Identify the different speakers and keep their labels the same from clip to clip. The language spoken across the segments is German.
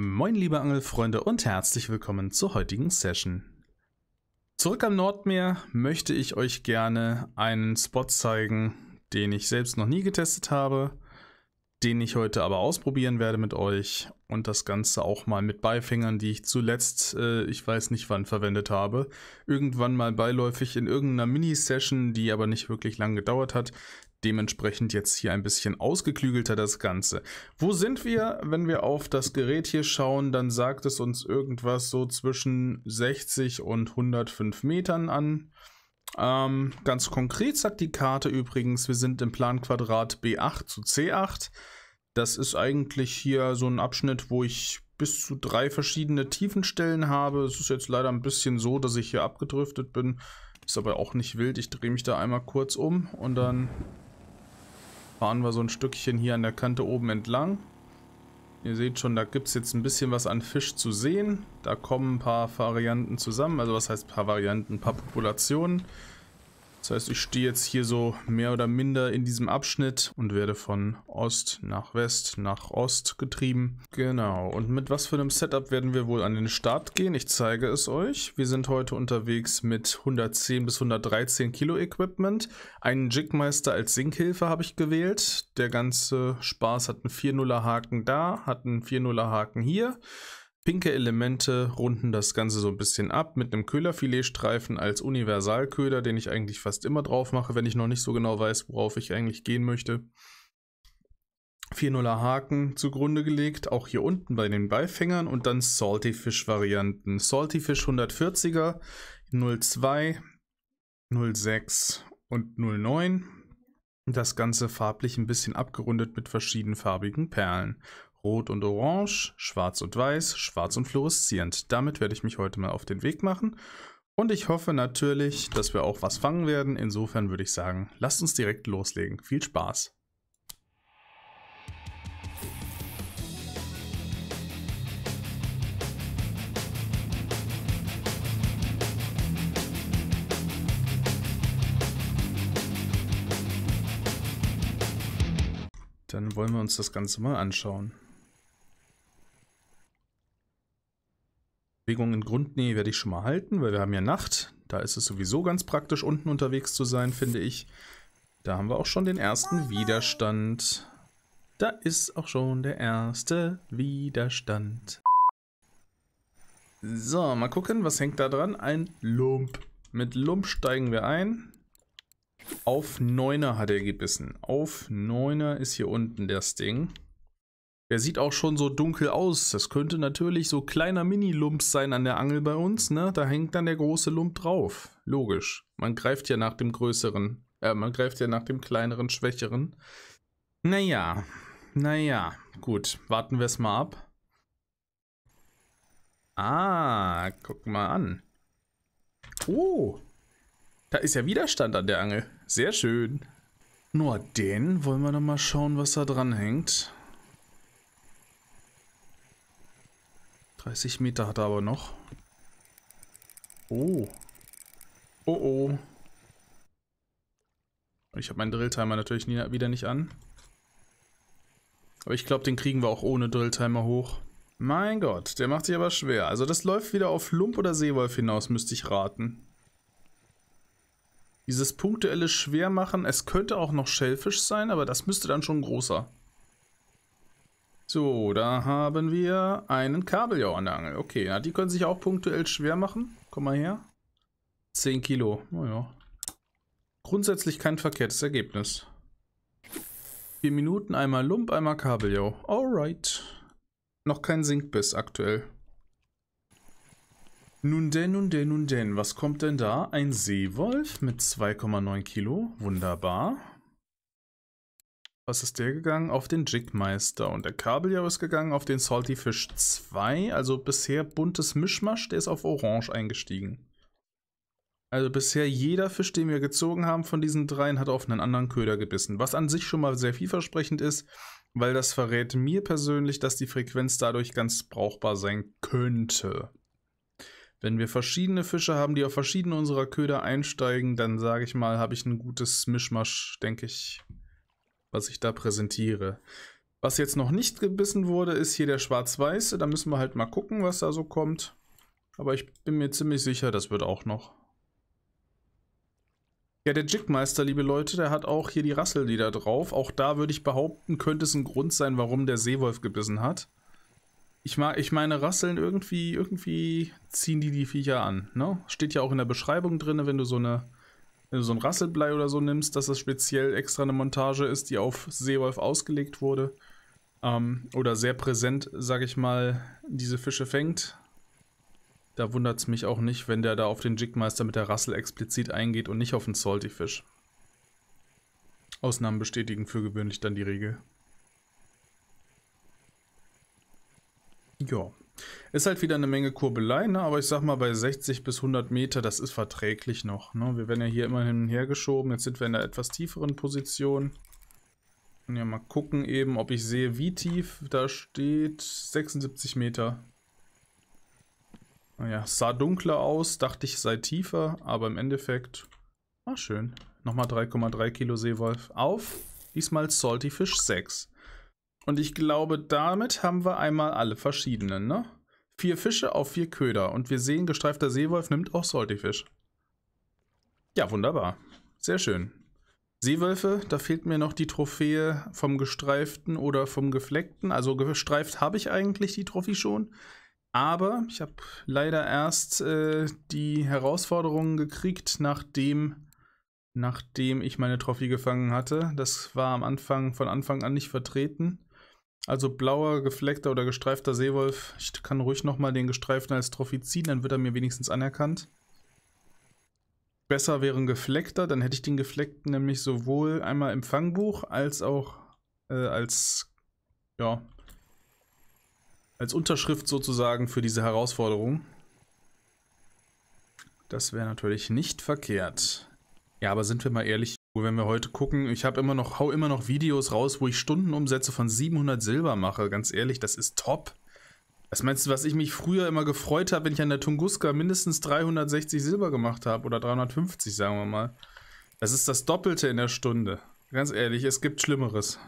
Speaker 1: Moin liebe Angelfreunde und herzlich willkommen zur heutigen Session. Zurück am Nordmeer möchte ich euch gerne einen Spot zeigen, den ich selbst noch nie getestet habe den ich heute aber ausprobieren werde mit euch und das Ganze auch mal mit Beifängern, die ich zuletzt, äh, ich weiß nicht wann, verwendet habe. Irgendwann mal beiläufig in irgendeiner Mini-Session, die aber nicht wirklich lang gedauert hat. Dementsprechend jetzt hier ein bisschen ausgeklügelter das Ganze. Wo sind wir? Wenn wir auf das Gerät hier schauen, dann sagt es uns irgendwas so zwischen 60 und 105 Metern an. Ähm, ganz konkret sagt die Karte übrigens, wir sind im Planquadrat B8 zu C8. Das ist eigentlich hier so ein Abschnitt, wo ich bis zu drei verschiedene Tiefenstellen habe. Es ist jetzt leider ein bisschen so, dass ich hier abgedriftet bin. Ist aber auch nicht wild. Ich drehe mich da einmal kurz um und dann fahren wir so ein Stückchen hier an der Kante oben entlang. Ihr seht schon, da gibt es jetzt ein bisschen was an Fisch zu sehen. Da kommen ein paar Varianten zusammen. Also was heißt ein paar Varianten? Ein paar Populationen. Das heißt, ich stehe jetzt hier so mehr oder minder in diesem Abschnitt und werde von Ost nach West nach Ost getrieben. Genau, und mit was für einem Setup werden wir wohl an den Start gehen? Ich zeige es euch. Wir sind heute unterwegs mit 110 bis 113 Kilo Equipment. Einen Jigmeister als Sinkhilfe habe ich gewählt. Der ganze Spaß hat einen 4-0er Haken da, hat einen 4-0er Haken hier. Pinke Elemente runden das Ganze so ein bisschen ab mit einem Köhlerfiletstreifen als Universalköder, den ich eigentlich fast immer drauf mache, wenn ich noch nicht so genau weiß, worauf ich eigentlich gehen möchte. 4-0er Haken zugrunde gelegt, auch hier unten bei den Beifängern und dann Salty Fish Varianten. Salty Fish 140er, 02, 06 und 09. Das Ganze farblich ein bisschen abgerundet mit verschiedenfarbigen Perlen. Rot und Orange, Schwarz und Weiß, Schwarz und Fluoreszierend. Damit werde ich mich heute mal auf den Weg machen. Und ich hoffe natürlich, dass wir auch was fangen werden. Insofern würde ich sagen, lasst uns direkt loslegen. Viel Spaß! Dann wollen wir uns das Ganze mal anschauen. Bewegung in Grundnähe werde ich schon mal halten, weil wir haben ja Nacht. Da ist es sowieso ganz praktisch, unten unterwegs zu sein, finde ich. Da haben wir auch schon den ersten Widerstand. Da ist auch schon der erste Widerstand. So, mal gucken, was hängt da dran? Ein Lump. Mit Lump steigen wir ein. Auf 9er hat er gebissen. Auf 9er ist hier unten das Ding. Der sieht auch schon so dunkel aus. Das könnte natürlich so kleiner Mini-Lumps sein an der Angel bei uns, ne? Da hängt dann der große Lump drauf. Logisch. Man greift ja nach dem größeren. Äh, man greift ja nach dem kleineren, schwächeren. Naja. Naja. Gut. Warten wir es mal ab. Ah, guck mal an. Oh. Da ist ja Widerstand an der Angel. Sehr schön. Nur den wollen wir doch mal schauen, was da dran hängt. 30 Meter hat er aber noch. Oh. Oh oh. Ich habe meinen Drilltimer natürlich nie, wieder nicht an. Aber ich glaube, den kriegen wir auch ohne Drilltimer hoch. Mein Gott, der macht sich aber schwer. Also das läuft wieder auf Lump oder Seewolf hinaus, müsste ich raten. Dieses punktuelle Schwermachen, es könnte auch noch Schellfisch sein, aber das müsste dann schon großer. So, da haben wir einen Kabeljau an der Angel. Okay, na, die können sich auch punktuell schwer machen. Komm mal her. 10 Kilo. Naja. Oh Grundsätzlich kein verkehrtes Ergebnis. 4 Minuten, einmal Lump, einmal Kabeljau. Alright. Noch kein Sinkbiss aktuell. Nun denn, nun denn, nun denn. Was kommt denn da? Ein Seewolf mit 2,9 Kilo. Wunderbar. Was ist der gegangen? Auf den Jigmeister. Und der Kabeljau ist gegangen auf den Salty Fish 2. Also bisher buntes Mischmasch. Der ist auf Orange eingestiegen. Also bisher jeder Fisch, den wir gezogen haben von diesen dreien, hat auf einen anderen Köder gebissen. Was an sich schon mal sehr vielversprechend ist, weil das verrät mir persönlich, dass die Frequenz dadurch ganz brauchbar sein könnte. Wenn wir verschiedene Fische haben, die auf verschiedene unserer Köder einsteigen, dann sage ich mal, habe ich ein gutes Mischmasch, denke ich was ich da präsentiere. Was jetzt noch nicht gebissen wurde, ist hier der schwarz-weiße. Da müssen wir halt mal gucken, was da so kommt. Aber ich bin mir ziemlich sicher, das wird auch noch. Ja, der Jigmeister, liebe Leute, der hat auch hier die Rassel, Rassellieder drauf. Auch da würde ich behaupten, könnte es ein Grund sein, warum der Seewolf gebissen hat. Ich, mag, ich meine, Rasseln irgendwie, irgendwie ziehen die die Viecher an. Ne? Steht ja auch in der Beschreibung drin, wenn du so eine wenn du so ein Rasselblei oder so nimmst, dass das speziell extra eine Montage ist, die auf Seewolf ausgelegt wurde ähm, oder sehr präsent, sag ich mal, diese Fische fängt. Da wundert es mich auch nicht, wenn der da auf den Jigmeister mit der Rassel explizit eingeht und nicht auf den Salty-Fisch. Ausnahmen bestätigen für gewöhnlich dann die Regel. Ja. Ist halt wieder eine Menge Kurbelei, ne? aber ich sag mal, bei 60 bis 100 Meter, das ist verträglich noch. Ne? Wir werden ja hier immer hin und her geschoben. Jetzt sind wir in einer etwas tieferen Position. Und ja, mal gucken eben, ob ich sehe, wie tief da steht. 76 Meter. Naja, sah dunkler aus, dachte ich sei tiefer, aber im Endeffekt, ah schön. Nochmal 3,3 Kilo Seewolf auf, diesmal Salty Fish 6. Und ich glaube, damit haben wir einmal alle verschiedenen, ne? Vier Fische auf vier Köder. Und wir sehen, gestreifter Seewolf nimmt auch Salty-Fisch. Ja, wunderbar. Sehr schön. Seewölfe, da fehlt mir noch die Trophäe vom gestreiften oder vom gefleckten. Also gestreift habe ich eigentlich die Trophäe schon. Aber ich habe leider erst äh, die Herausforderungen gekriegt, nachdem, nachdem ich meine Trophäe gefangen hatte. Das war am Anfang von Anfang an nicht vertreten. Also blauer, gefleckter oder gestreifter Seewolf. Ich kann ruhig nochmal den gestreiften als Trophy ziehen, dann wird er mir wenigstens anerkannt. Besser wäre ein gefleckter, dann hätte ich den gefleckten nämlich sowohl einmal im Fangbuch als auch äh, als, ja, als Unterschrift sozusagen für diese Herausforderung. Das wäre natürlich nicht verkehrt. Ja, aber sind wir mal ehrlich, wo wenn wir heute gucken, ich habe immer noch, hau immer noch Videos raus, wo ich Stundenumsätze von 700 Silber mache. Ganz ehrlich, das ist top. Was meinst du, was ich mich früher immer gefreut habe, wenn ich an der Tunguska mindestens 360 Silber gemacht habe oder 350, sagen wir mal. Das ist das Doppelte in der Stunde. Ganz ehrlich, es gibt Schlimmeres.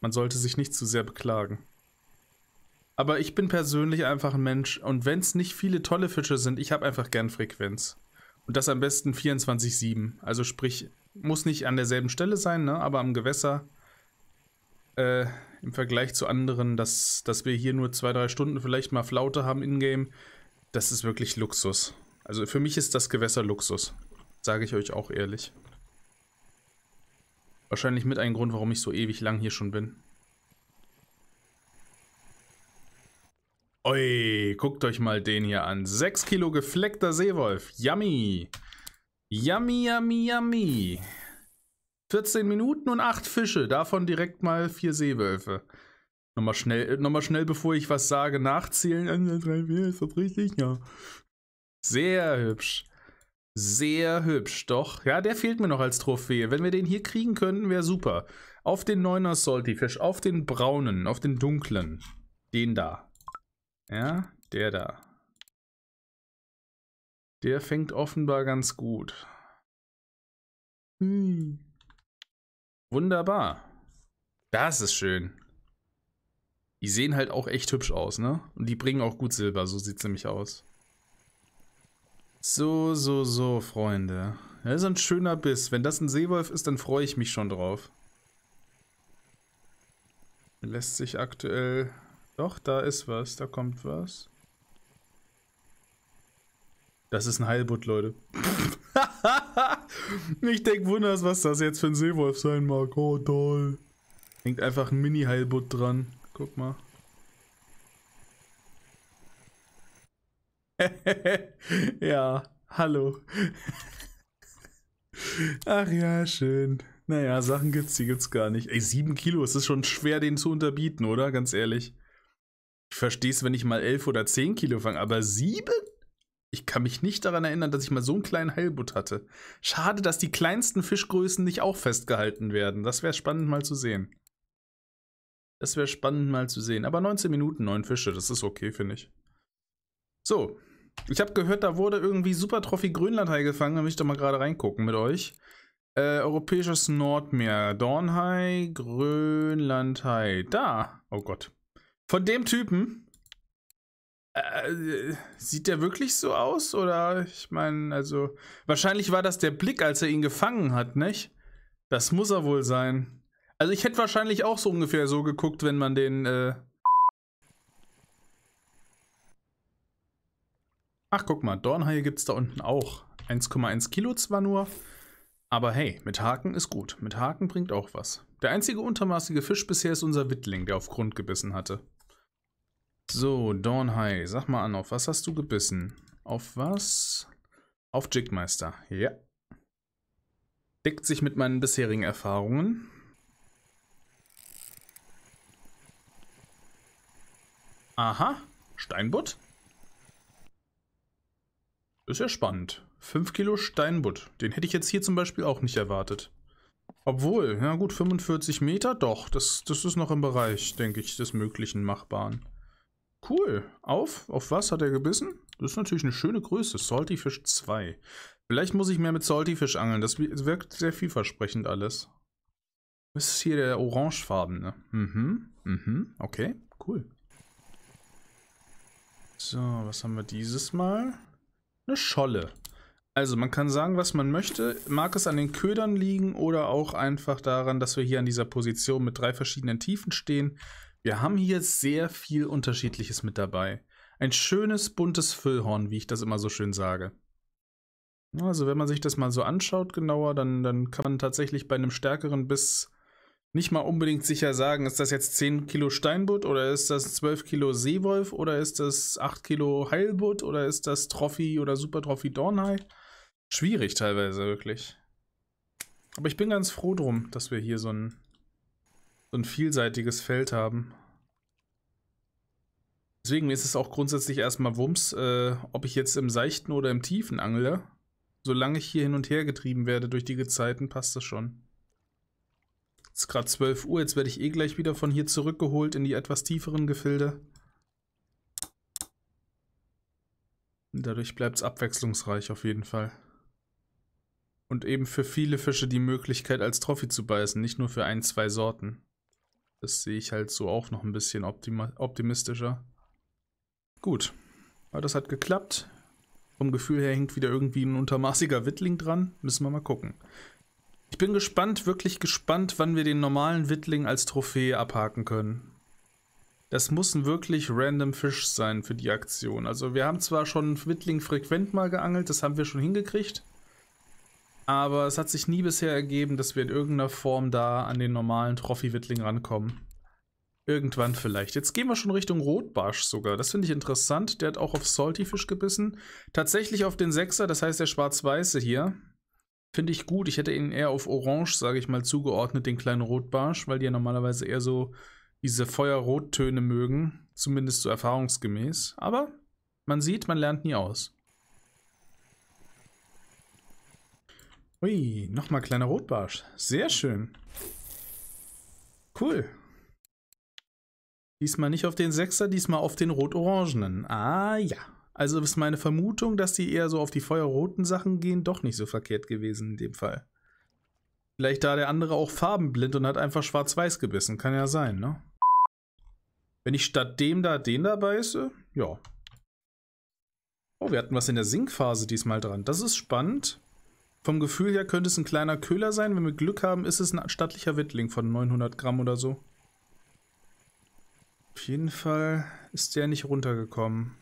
Speaker 1: Man sollte sich nicht zu sehr beklagen. Aber ich bin persönlich einfach ein Mensch und wenn es nicht viele tolle Fische sind, ich habe einfach gern Frequenz. Und das am besten 24-7. Also sprich, muss nicht an derselben Stelle sein, ne? aber am Gewässer äh, im Vergleich zu anderen, dass, dass wir hier nur zwei, drei Stunden vielleicht mal Flaute haben in-game, das ist wirklich Luxus. Also für mich ist das Gewässer Luxus, sage ich euch auch ehrlich. Wahrscheinlich mit einem Grund, warum ich so ewig lang hier schon bin. Oi, guckt euch mal den hier an. 6 Kilo gefleckter Seewolf. Yummy! Yummy, yummy, yummy. 14 Minuten und 8 Fische, davon direkt mal 4 Seewölfe. Nochmal schnell, äh, nochmal schnell, bevor ich was sage, nachzählen. 1, 3, 4, ist das richtig? Ja. Sehr hübsch. Sehr hübsch, doch. Ja, der fehlt mir noch als Trophäe. Wenn wir den hier kriegen könnten, wäre super. Auf den Neuner Salty-Fisch, auf den braunen, auf den dunklen. Den da. Ja, der da. Der fängt offenbar ganz gut. Hm. Wunderbar. Das ist schön. Die sehen halt auch echt hübsch aus, ne? Und die bringen auch gut Silber, so sieht's nämlich aus. So, so, so, Freunde. Das ist ein schöner Biss. Wenn das ein Seewolf ist, dann freue ich mich schon drauf. Lässt sich aktuell... Doch, da ist was, da kommt was. Das ist ein Heilbutt, Leute. ich denke, wunders, was das jetzt für ein Seewolf sein mag. Oh, toll. Hängt einfach ein Mini-Heilbutt dran. Guck mal. ja, hallo. Ach ja, schön. Naja, Sachen gibt's, die gibt's gar nicht. Ey, sieben Kilo, es ist schon schwer, den zu unterbieten, oder? Ganz ehrlich. Ich versteh's, wenn ich mal elf oder zehn Kilo fange, aber sieben ich kann mich nicht daran erinnern, dass ich mal so einen kleinen Heilbutt hatte. Schade, dass die kleinsten Fischgrößen nicht auch festgehalten werden. Das wäre spannend mal zu sehen. Das wäre spannend mal zu sehen. Aber 19 Minuten, 9 Fische, das ist okay, finde ich. So, ich habe gehört, da wurde irgendwie Super Trophy Grönlandhai gefangen. Da möchte ich doch mal gerade reingucken mit euch. Äh, europäisches Nordmeer. Dornhai, Grönlandhai. Da. Oh Gott. Von dem Typen. Äh, sieht der wirklich so aus? Oder ich meine, also wahrscheinlich war das der Blick, als er ihn gefangen hat, nicht? Das muss er wohl sein. Also ich hätte wahrscheinlich auch so ungefähr so geguckt, wenn man den... Äh Ach, guck mal, Dornhaie gibt es da unten auch. 1,1 Kilo zwar nur, aber hey, mit Haken ist gut. Mit Haken bringt auch was. Der einzige untermaßige Fisch bisher ist unser Wittling, der auf Grund gebissen hatte. So, Dornhai, sag mal an, auf was hast du gebissen? Auf was? Auf Jigmeister, ja. Deckt sich mit meinen bisherigen Erfahrungen. Aha, Steinbutt? Ist ja spannend. 5 Kilo Steinbutt. Den hätte ich jetzt hier zum Beispiel auch nicht erwartet. Obwohl, ja gut, 45 Meter, doch. Das, das ist noch im Bereich, denke ich, des Möglichen Machbaren. Cool. Auf? Auf was hat er gebissen? Das ist natürlich eine schöne Größe. Salty Fish 2. Vielleicht muss ich mehr mit Salty Fish angeln. Das wirkt sehr vielversprechend alles. Das ist hier der orangefarbene. Mhm. Mhm. Okay. Cool. So, was haben wir dieses Mal? Eine Scholle. Also, man kann sagen, was man möchte. Mag es an den Ködern liegen oder auch einfach daran, dass wir hier an dieser Position mit drei verschiedenen Tiefen stehen. Wir haben hier sehr viel Unterschiedliches mit dabei. Ein schönes, buntes Füllhorn, wie ich das immer so schön sage. Also wenn man sich das mal so anschaut genauer, dann, dann kann man tatsächlich bei einem stärkeren Biss nicht mal unbedingt sicher sagen, ist das jetzt 10 Kilo Steinbutt oder ist das 12 Kilo Seewolf oder ist das 8 Kilo Heilbutt oder ist das Trophy oder Super Trophy Dornhai? Schwierig teilweise wirklich. Aber ich bin ganz froh drum, dass wir hier so ein, so ein vielseitiges Feld haben. Deswegen ist es auch grundsätzlich erstmal Wumms, äh, ob ich jetzt im Seichten oder im Tiefen angle. Solange ich hier hin und her getrieben werde durch die Gezeiten, passt das schon. Es ist gerade 12 Uhr, jetzt werde ich eh gleich wieder von hier zurückgeholt in die etwas tieferen Gefilde. dadurch bleibt es abwechslungsreich auf jeden Fall. Und eben für viele Fische die Möglichkeit als Trophy zu beißen, nicht nur für ein, zwei Sorten. Das sehe ich halt so auch noch ein bisschen optimistischer. Gut. das hat geklappt. Vom Gefühl her hängt wieder irgendwie ein untermaßiger Wittling dran. Müssen wir mal gucken. Ich bin gespannt, wirklich gespannt, wann wir den normalen Wittling als Trophäe abhaken können. Das muss ein wirklich random Fisch sein für die Aktion. Also wir haben zwar schon Wittling frequent mal geangelt, das haben wir schon hingekriegt. Aber es hat sich nie bisher ergeben, dass wir in irgendeiner Form da an den normalen Trophy-Wittling rankommen. Irgendwann vielleicht. Jetzt gehen wir schon Richtung Rotbarsch sogar. Das finde ich interessant. Der hat auch auf Saltyfisch gebissen. Tatsächlich auf den Sechser, das heißt der schwarz-weiße hier. Finde ich gut. Ich hätte ihn eher auf Orange, sage ich mal, zugeordnet, den kleinen Rotbarsch, weil die ja normalerweise eher so diese Feuerrottöne mögen. Zumindest so erfahrungsgemäß. Aber man sieht, man lernt nie aus. Ui, nochmal kleiner Rotbarsch. Sehr schön. Cool. Diesmal nicht auf den Sechser, diesmal auf den rot-orangenen. Ah ja. Also ist meine Vermutung, dass die eher so auf die feuerroten Sachen gehen, doch nicht so verkehrt gewesen in dem Fall. Vielleicht da der andere auch farbenblind und hat einfach schwarz-weiß gebissen. Kann ja sein, ne? Wenn ich statt dem da den da beiße, ja. Oh, wir hatten was in der Sinkphase diesmal dran. Das ist spannend. Vom Gefühl her könnte es ein kleiner Köhler sein. Wenn wir Glück haben, ist es ein stattlicher Wittling von 900 Gramm oder so. Auf jeden Fall ist der nicht runtergekommen.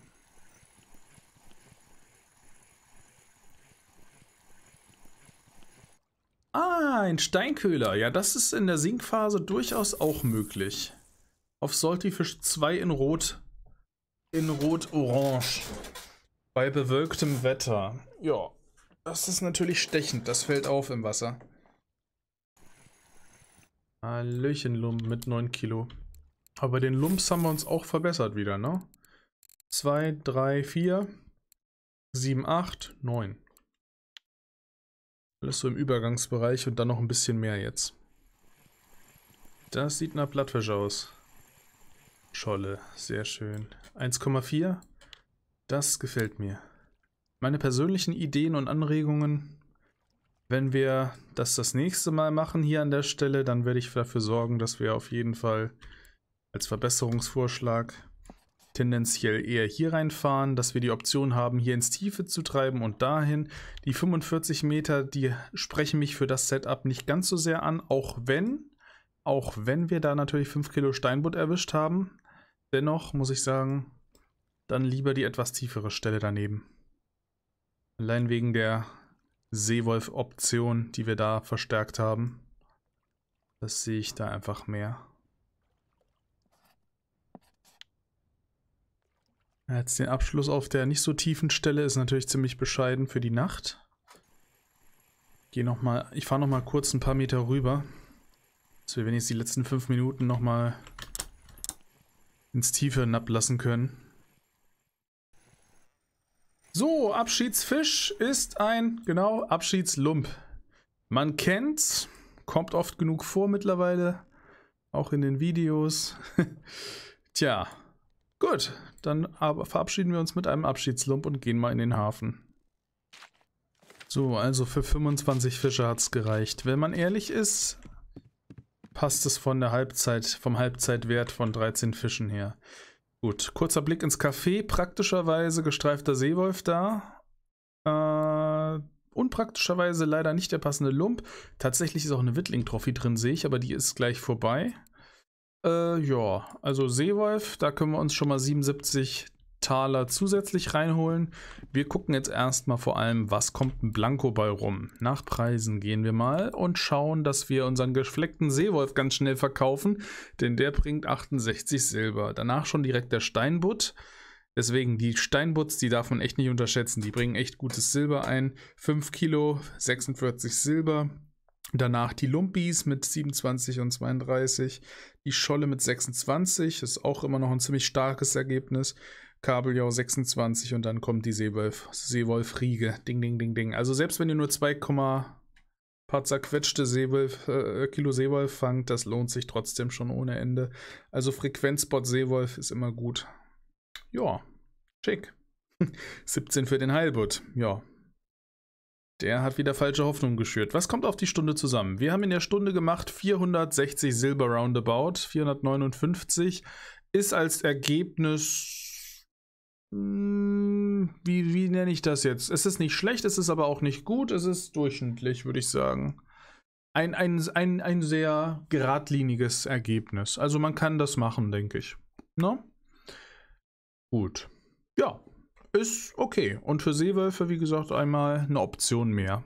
Speaker 1: Ah, ein Steinköhler. Ja, das ist in der Sinkphase durchaus auch möglich. Auf Saltyfish 2 in Rot. In Rot-Orange. Bei bewölktem Wetter. Ja, das ist natürlich stechend. Das fällt auf im Wasser. Hallöchen, Lump mit 9 Kilo. Aber den Lumps haben wir uns auch verbessert wieder, ne? 2, 3, 4, 7, 8, 9. Alles so im Übergangsbereich und dann noch ein bisschen mehr jetzt. Das sieht nach Blattfisch aus. Scholle, sehr schön. 1,4, das gefällt mir. Meine persönlichen Ideen und Anregungen, wenn wir das das nächste Mal machen hier an der Stelle, dann werde ich dafür sorgen, dass wir auf jeden Fall als Verbesserungsvorschlag tendenziell eher hier reinfahren, dass wir die Option haben, hier ins Tiefe zu treiben und dahin. Die 45 Meter, die sprechen mich für das Setup nicht ganz so sehr an, auch wenn, auch wenn wir da natürlich 5 Kilo Steinbutt erwischt haben. Dennoch muss ich sagen, dann lieber die etwas tiefere Stelle daneben. Allein wegen der Seewolf-Option, die wir da verstärkt haben. Das sehe ich da einfach mehr. Jetzt den Abschluss auf der nicht so tiefen Stelle ist natürlich ziemlich bescheiden für die Nacht. Geh noch mal, ich fahre noch mal kurz ein paar Meter rüber, dass wir wenigstens die letzten fünf Minuten noch mal ins Tiefe hinablassen können. So, Abschiedsfisch ist ein, genau, Abschiedslump. Man kennt's, kommt oft genug vor mittlerweile, auch in den Videos. Tja, Gut, dann verabschieden wir uns mit einem Abschiedslump und gehen mal in den Hafen. So, also für 25 Fische hat es gereicht. Wenn man ehrlich ist, passt es von der Halbzeit, vom Halbzeitwert von 13 Fischen her. Gut, kurzer Blick ins Café. Praktischerweise gestreifter Seewolf da. Äh, unpraktischerweise leider nicht der passende Lump. Tatsächlich ist auch eine Wittling-Trophy drin, sehe ich, aber die ist gleich vorbei. Äh, ja, also Seewolf, da können wir uns schon mal 77 Taler zusätzlich reinholen. Wir gucken jetzt erstmal vor allem, was kommt ein Blanco bei rum. Nach Preisen gehen wir mal und schauen, dass wir unseren gefleckten Seewolf ganz schnell verkaufen, denn der bringt 68 Silber. Danach schon direkt der Steinbutt. Deswegen die Steinbutts, die darf man echt nicht unterschätzen. Die bringen echt gutes Silber ein. 5 Kilo, 46 Silber. Danach die Lumpis mit 27 und 32. Die Scholle mit 26 ist auch immer noch ein ziemlich starkes Ergebnis. Kabeljau 26 und dann kommt die Seewolf, Seewolf Riege. Ding, ding, ding, ding. Also selbst wenn ihr nur 2, paar zerquetschte Seewolf, äh, Kilo Seewolf fangt, das lohnt sich trotzdem schon ohne Ende. Also Frequenzbot Seewolf ist immer gut. Ja, schick. 17 für den Heilbutt. Ja, der hat wieder falsche Hoffnung geschürt. Was kommt auf die Stunde zusammen? Wir haben in der Stunde gemacht 460 Silber Roundabout, 459 ist als Ergebnis, hm, wie, wie nenne ich das jetzt? Es ist nicht schlecht, es ist aber auch nicht gut, es ist durchschnittlich, würde ich sagen. Ein, ein, ein, ein sehr geradliniges Ergebnis. Also man kann das machen, denke ich. No? Ne? Gut. Ja, ist okay. Und für Seewölfe, wie gesagt, einmal eine Option mehr.